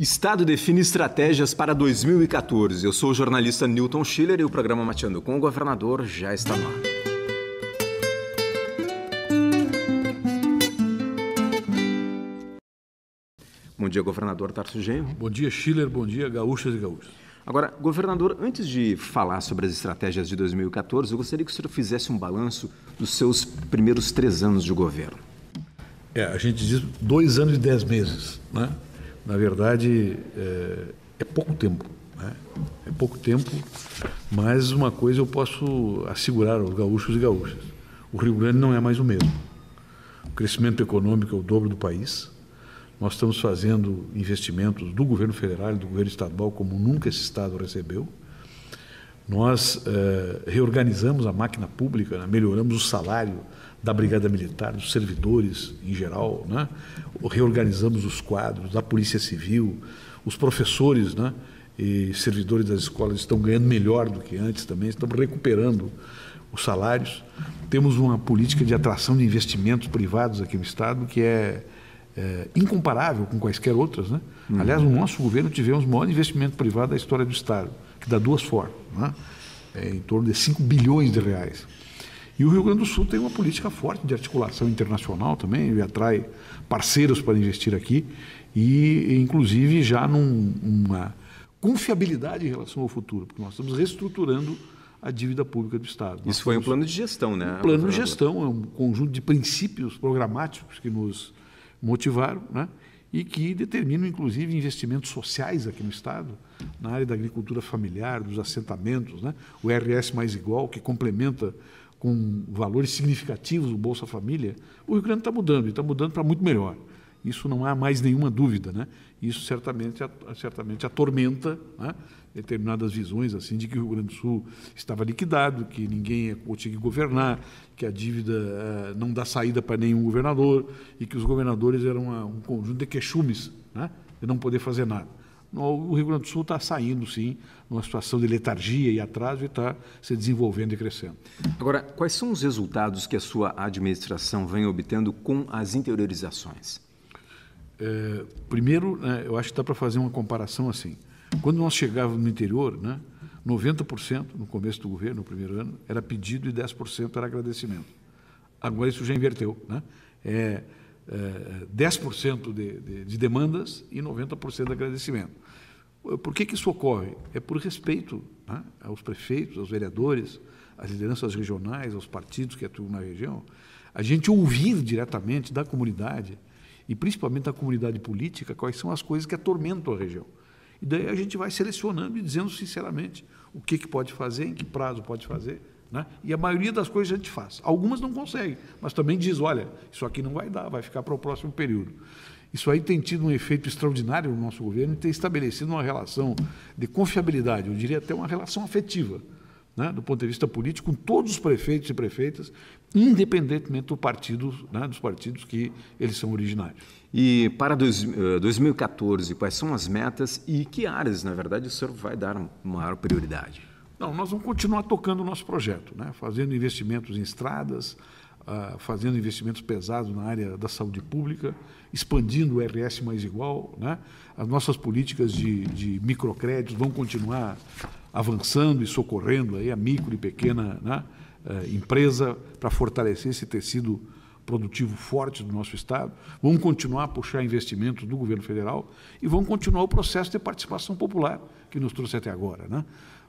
Estado define estratégias para 2014. Eu sou o jornalista Newton Schiller e o programa Mateando com o Governador já está lá. Bom dia, governador Tarso Genro. Bom dia, Schiller. Bom dia, gaúchas e gaúchos. Agora, governador, antes de falar sobre as estratégias de 2014, eu gostaria que o senhor fizesse um balanço dos seus primeiros três anos de governo. É, a gente diz dois anos e dez meses, né? na verdade, é, é pouco tempo. Né? É pouco tempo, mas uma coisa eu posso assegurar aos gaúchos e gaúchas: o Rio Grande não é mais o mesmo. O crescimento econômico é o dobro do país. Nós estamos fazendo investimentos do governo federal e do governo estadual como nunca esse estado recebeu. Nós eh, reorganizamos a máquina pública, né? melhoramos o salário da Brigada Militar, dos servidores em geral, né? reorganizamos os quadros da Polícia Civil, os professores né? e servidores das escolas estão ganhando melhor do que antes também, estamos recuperando os salários. Temos uma política de atração de investimentos privados aqui no Estado que é é, incomparável com quaisquer outras. Né? Uhum. Aliás, no nosso governo tivemos o maior investimento privado da história do Estado, que dá duas formas, né? é, em torno de 5 bilhões de reais. E o Rio Grande do Sul tem uma política forte de articulação internacional também, ele atrai parceiros para investir aqui e, inclusive, já numa num, confiabilidade em relação ao futuro, porque nós estamos reestruturando a dívida pública do Estado. Isso foi um plano de gestão, né? Um plano de gestão, é um conjunto de princípios programáticos que nos motivaram, né? e que determinam, inclusive, investimentos sociais aqui no Estado, na área da agricultura familiar, dos assentamentos, né? o RS mais igual, que complementa com valores significativos o Bolsa Família, o Rio Grande está mudando, e está mudando para muito melhor. Isso não há mais nenhuma dúvida, né? Isso certamente, certamente atormenta né? determinadas visões assim de que o Rio Grande do Sul estava liquidado, que ninguém conseguia governar, que a dívida eh, não dá saída para nenhum governador e que os governadores eram ah, um conjunto de queixumes, né? De não poder fazer nada. O Rio Grande do Sul está saindo, sim, numa situação de letargia e atraso e está se desenvolvendo e crescendo. Agora, quais são os resultados que a sua administração vem obtendo com as interiorizações? É, primeiro, né, eu acho que dá para fazer uma comparação assim. Quando nós chegávamos no interior, né, 90% no começo do governo, no primeiro ano, era pedido e 10% era agradecimento. Agora isso já inverteu. Né? É, é 10% de, de, de, demandas e 90% de agradecimento. Eh, por que, que isso ocorre? É por respeito né, aos prefeitos, aos vereadores, às lideranças regionais, aos partidos que atuam na região. A gente ouvir diretamente da comunidade e principalmente a comunidade política, quais são as coisas que atormentam a região. E daí a gente vai selecionando e dizendo sinceramente o que, que pode fazer, em que prazo pode fazer. Né? E a maioria das coisas a gente faz. Algumas não consegue, mas também diz: olha, isso aqui não vai dar, vai ficar para o próximo período. Isso aí tem tido um efeito extraordinário no nosso governo e tem estabelecido uma relação de confiabilidade, eu diria até uma relação afetiva né, do ponto de vista político, com todos os prefeitos e prefeitas, independentemente do partido, né, dos partidos que eles são originários. E para dois, 2014, eh, quais são as metas e que áreas, na verdade, o senhor vai dar maior prioridade? Não, nós vamos continuar tocando o nosso projeto, né, fazendo investimentos em estradas, Uh, fazendo investimentos pesados na área da saúde pública, expandindo o RS mais igual. Né? As nossas políticas de, de microcréditos vão continuar avançando e socorrendo aí a micro e pequena né, eh, empresa para fortalecer esse tecido produtivo forte do nosso Estado. Vamos continuar a puxar investimentos do governo federal e vamos continuar o processo de participação popular que nos trouxe até agora. Né?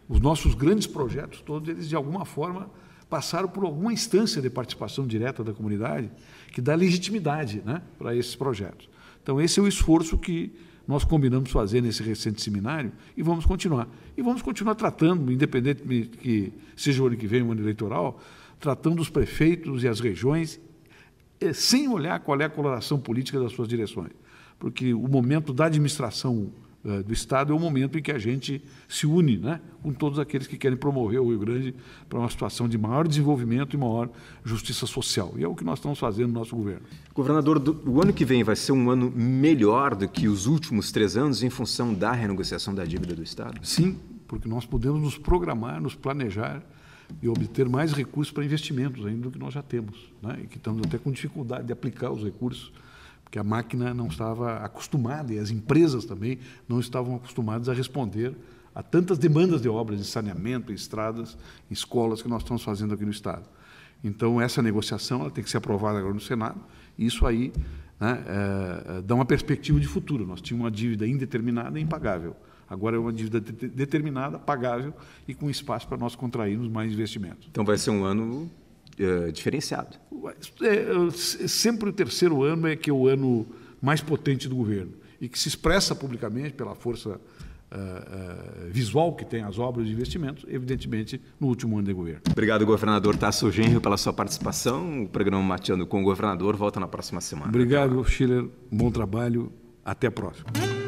Os nossos grandes projetos, todos eles, de alguma forma, passaram por alguma instância de participação direta da comunidade que dá legitimidade né, para esses projetos. Então, esse é o esforço que nós combinamos fazer nesse recente seminário e vamos continuar. E vamos continuar tratando, independente que seja o ano que vem, o ano eleitoral, tratando os prefeitos e as regiões eh, sem olhar qual é a coloração política das suas direções. Porque o momento da administração eh, do Estado é o momento em que a gente se une né, com todos aqueles que querem promover o Rio Grande para uma situação de maior desenvolvimento e maior justiça social. E é o que nós estamos fazendo no nosso governo. Governador, o ano que vem vai ser um ano melhor do que os últimos três anos em função da renegociação da dívida do Estado? Sim, porque nós podemos nos programar, nos planejar e obter mais recursos para investimentos ainda do que nós já temos, né, e que estamos até com dificuldade de aplicar os recursos que a máquina não estava acostumada e as empresas também não estavam acostumadas a responder a tantas demandas de obras de saneamento, estradas, escolas que nós estamos fazendo aqui no Estado. Então, essa negociação tem que ser aprovada agora no Senado, e isso aí né, é, dá uma perspectiva de futuro. Nós tínhamos uma dívida indeterminada e impagável. Agora é uma dívida de determinada, pagável e com espaço para nós contrairmos mais investimentos. Então vai ser um ano é, diferenciado. É, sempre o terceiro ano é que é o ano mais potente do governo e que se expressa publicamente pela força Uh, uh, visual que tem as obras de investimento, evidentemente, no último ano de governo. Obrigado, governador Tasso Genro, pela sua participação. O programa Mateando com o Governador volta na próxima semana. Obrigado, Schiller. Bom trabalho. Até a próxima.